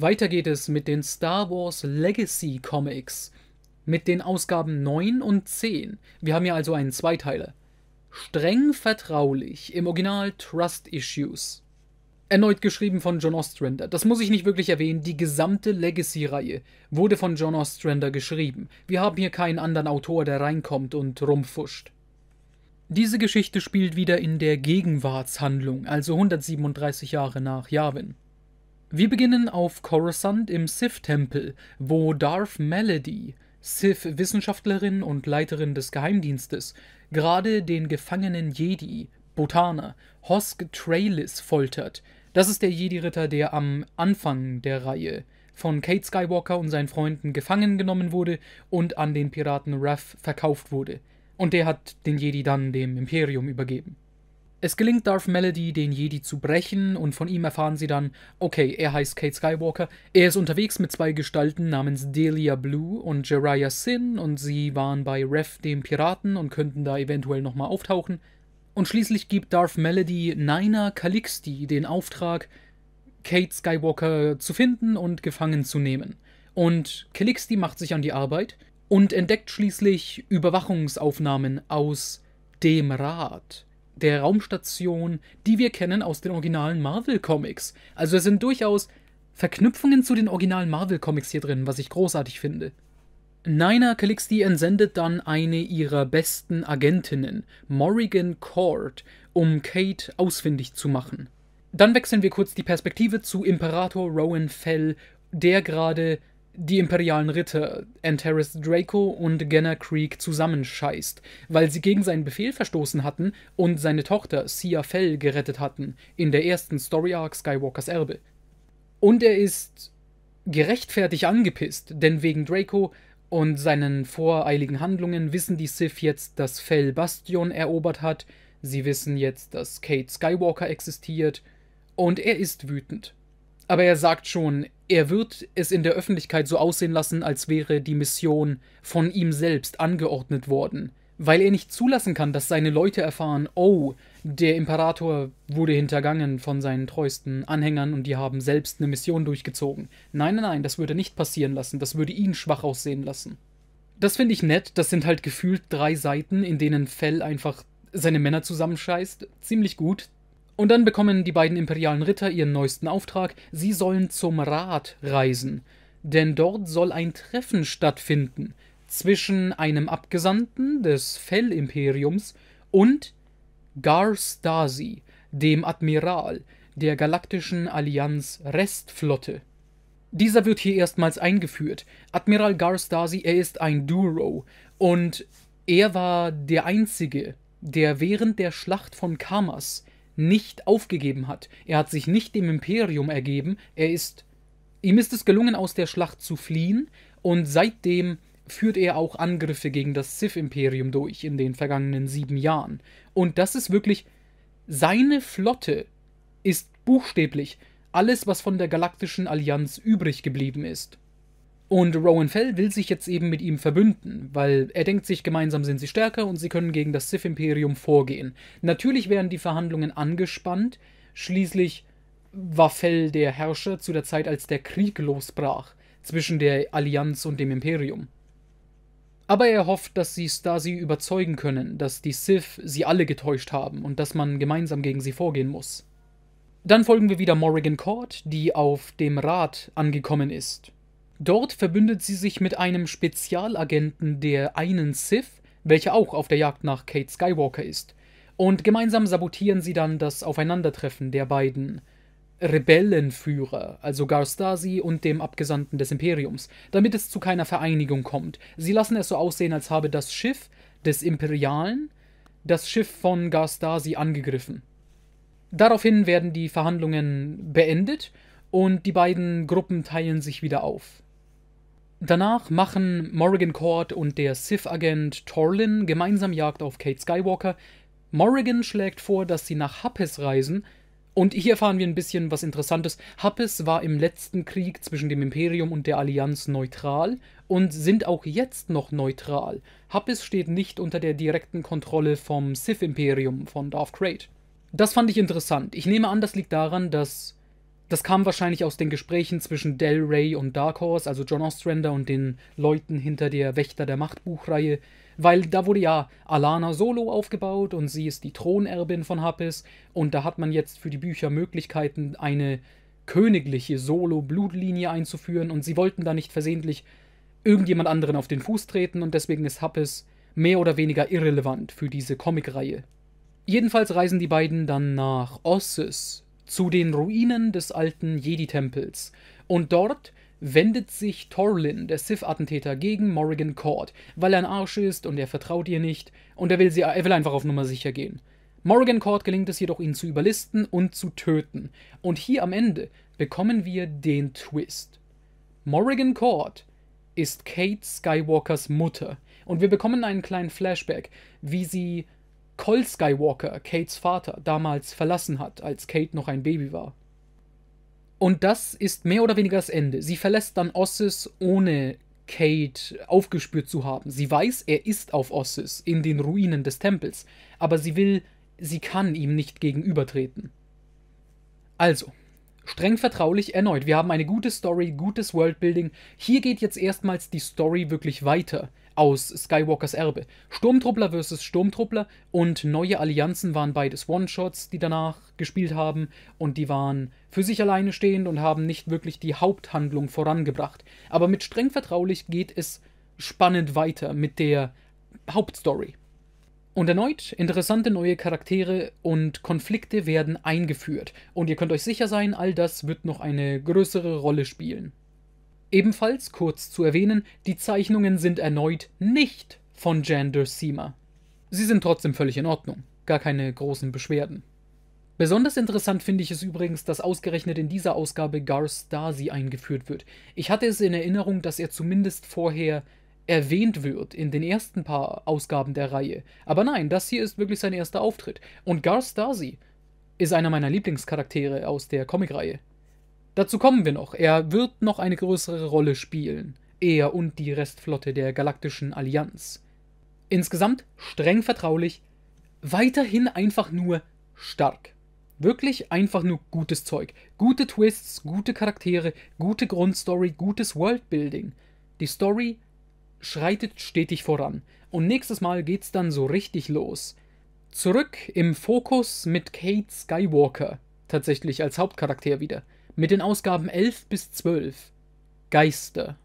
Weiter geht es mit den Star Wars Legacy Comics, mit den Ausgaben 9 und 10. Wir haben hier also einen Zweiteiler. Streng vertraulich, im Original Trust Issues. Erneut geschrieben von John Ostrander. Das muss ich nicht wirklich erwähnen, die gesamte Legacy-Reihe wurde von John Ostrander geschrieben. Wir haben hier keinen anderen Autor, der reinkommt und rumfuscht. Diese Geschichte spielt wieder in der Gegenwartshandlung, also 137 Jahre nach Yavin. Wir beginnen auf Coruscant im Sith-Tempel, wo Darth Melody, Sith-Wissenschaftlerin und Leiterin des Geheimdienstes, gerade den gefangenen Jedi, Botaner, Hosk Trailis foltert. Das ist der Jedi-Ritter, der am Anfang der Reihe von Kate Skywalker und seinen Freunden gefangen genommen wurde und an den Piraten Raff verkauft wurde. Und der hat den Jedi dann dem Imperium übergeben. Es gelingt Darth Melody, den Jedi zu brechen, und von ihm erfahren sie dann, okay, er heißt Kate Skywalker, er ist unterwegs mit zwei Gestalten namens Delia Blue und Jiraiya Sin, und sie waren bei Rev dem Piraten und könnten da eventuell nochmal auftauchen. Und schließlich gibt Darth Melody Nina Calixti den Auftrag, Kate Skywalker zu finden und gefangen zu nehmen. Und Calixti macht sich an die Arbeit und entdeckt schließlich Überwachungsaufnahmen aus dem Rat der Raumstation, die wir kennen aus den originalen Marvel-Comics. Also es sind durchaus Verknüpfungen zu den originalen Marvel-Comics hier drin, was ich großartig finde. Nina Calixti entsendet dann eine ihrer besten Agentinnen, Morrigan Court, um Kate ausfindig zu machen. Dann wechseln wir kurz die Perspektive zu Imperator Rowan Fell, der gerade die imperialen Ritter Antares Draco und Genna Creek zusammenscheißt, weil sie gegen seinen Befehl verstoßen hatten und seine Tochter Sia Fell gerettet hatten in der ersten Story Arc Skywalkers Erbe. Und er ist gerechtfertigt angepisst, denn wegen Draco und seinen voreiligen Handlungen wissen die Sith jetzt, dass Fell Bastion erobert hat, sie wissen jetzt, dass Kate Skywalker existiert und er ist wütend. Aber er sagt schon, er wird es in der Öffentlichkeit so aussehen lassen, als wäre die Mission von ihm selbst angeordnet worden, weil er nicht zulassen kann, dass seine Leute erfahren, oh, der Imperator wurde hintergangen von seinen treuesten Anhängern und die haben selbst eine Mission durchgezogen. Nein, nein, nein, das würde nicht passieren lassen, das würde ihn schwach aussehen lassen. Das finde ich nett, das sind halt gefühlt drei Seiten, in denen Fell einfach seine Männer zusammenscheißt. Ziemlich gut, und dann bekommen die beiden imperialen Ritter ihren neuesten Auftrag, sie sollen zum Rat reisen, denn dort soll ein Treffen stattfinden zwischen einem Abgesandten des Fellimperiums und Gar Stasi, dem Admiral der Galaktischen Allianz Restflotte. Dieser wird hier erstmals eingeführt. Admiral Gar Stasi, er ist ein Duro und er war der Einzige, der während der Schlacht von Kamas nicht aufgegeben hat. Er hat sich nicht dem Imperium ergeben. Er ist. Ihm ist es gelungen, aus der Schlacht zu fliehen. Und seitdem führt er auch Angriffe gegen das Sith-Imperium durch in den vergangenen sieben Jahren. Und das ist wirklich. Seine Flotte ist buchstäblich alles, was von der galaktischen Allianz übrig geblieben ist. Und Rowan Fell will sich jetzt eben mit ihm verbünden, weil er denkt sich, gemeinsam sind sie stärker und sie können gegen das Sith-Imperium vorgehen. Natürlich werden die Verhandlungen angespannt, schließlich war Fell der Herrscher zu der Zeit, als der Krieg losbrach zwischen der Allianz und dem Imperium. Aber er hofft, dass sie Stasi überzeugen können, dass die Sith sie alle getäuscht haben und dass man gemeinsam gegen sie vorgehen muss. Dann folgen wir wieder Morrigan Court, die auf dem Rat angekommen ist Dort verbündet sie sich mit einem Spezialagenten der einen Sith, welcher auch auf der Jagd nach Kate Skywalker ist. Und gemeinsam sabotieren sie dann das Aufeinandertreffen der beiden Rebellenführer, also Garstasi und dem Abgesandten des Imperiums, damit es zu keiner Vereinigung kommt. Sie lassen es so aussehen, als habe das Schiff des Imperialen das Schiff von Garstasi angegriffen. Daraufhin werden die Verhandlungen beendet und die beiden Gruppen teilen sich wieder auf. Danach machen Morrigan Court und der Sith-Agent Torlin gemeinsam Jagd auf Kate Skywalker. Morrigan schlägt vor, dass sie nach Happes reisen. Und hier erfahren wir ein bisschen was Interessantes. Happes war im letzten Krieg zwischen dem Imperium und der Allianz neutral und sind auch jetzt noch neutral. Happes steht nicht unter der direkten Kontrolle vom Sith-Imperium von Darth Crate. Das fand ich interessant. Ich nehme an, das liegt daran, dass das kam wahrscheinlich aus den Gesprächen zwischen Del Rey und Dark Horse, also John Ostrander und den Leuten hinter der Wächter der Macht Buchreihe, weil da wurde ja Alana Solo aufgebaut und sie ist die Thronerbin von Happes und da hat man jetzt für die Bücher Möglichkeiten, eine königliche Solo-Blutlinie einzuführen und sie wollten da nicht versehentlich irgendjemand anderen auf den Fuß treten und deswegen ist Happes mehr oder weniger irrelevant für diese Comicreihe. Jedenfalls reisen die beiden dann nach Ossis, zu den Ruinen des alten Jedi-Tempels. Und dort wendet sich Torlin, der Sith-Attentäter, gegen Morrigan Court, weil er ein Arsch ist und er vertraut ihr nicht und er will, sie, er will einfach auf Nummer sicher gehen. Morrigan Court gelingt es jedoch, ihn zu überlisten und zu töten. Und hier am Ende bekommen wir den Twist. Morrigan Court ist Kate Skywalkers Mutter. Und wir bekommen einen kleinen Flashback, wie sie Cole Skywalker, Kates Vater, damals verlassen hat, als Kate noch ein Baby war. Und das ist mehr oder weniger das Ende. Sie verlässt dann Ossis, ohne Kate aufgespürt zu haben. Sie weiß, er ist auf Ossis, in den Ruinen des Tempels, aber sie will, sie kann ihm nicht gegenübertreten. Also, streng vertraulich erneut. Wir haben eine gute Story, gutes Worldbuilding. Hier geht jetzt erstmals die Story wirklich weiter aus Skywalkers Erbe. Sturmtruppler versus Sturmtruppler und neue Allianzen waren beides One-Shots, die danach gespielt haben und die waren für sich alleine stehend und haben nicht wirklich die Haupthandlung vorangebracht. Aber mit streng vertraulich geht es spannend weiter mit der Hauptstory. Und erneut, interessante neue Charaktere und Konflikte werden eingeführt. Und ihr könnt euch sicher sein, all das wird noch eine größere Rolle spielen. Ebenfalls kurz zu erwähnen, die Zeichnungen sind erneut nicht von Jan Derseema. Sie sind trotzdem völlig in Ordnung, gar keine großen Beschwerden. Besonders interessant finde ich es übrigens, dass ausgerechnet in dieser Ausgabe Gar Stasi eingeführt wird. Ich hatte es in Erinnerung, dass er zumindest vorher erwähnt wird in den ersten paar Ausgaben der Reihe. Aber nein, das hier ist wirklich sein erster Auftritt. Und Gar Stasi ist einer meiner Lieblingscharaktere aus der Comicreihe. Dazu kommen wir noch. Er wird noch eine größere Rolle spielen. Er und die Restflotte der Galaktischen Allianz. Insgesamt streng vertraulich, weiterhin einfach nur stark. Wirklich einfach nur gutes Zeug. Gute Twists, gute Charaktere, gute Grundstory, gutes Worldbuilding. Die Story schreitet stetig voran. Und nächstes Mal geht's dann so richtig los. Zurück im Fokus mit Kate Skywalker, tatsächlich als Hauptcharakter wieder mit den Ausgaben 11 bis 12 Geister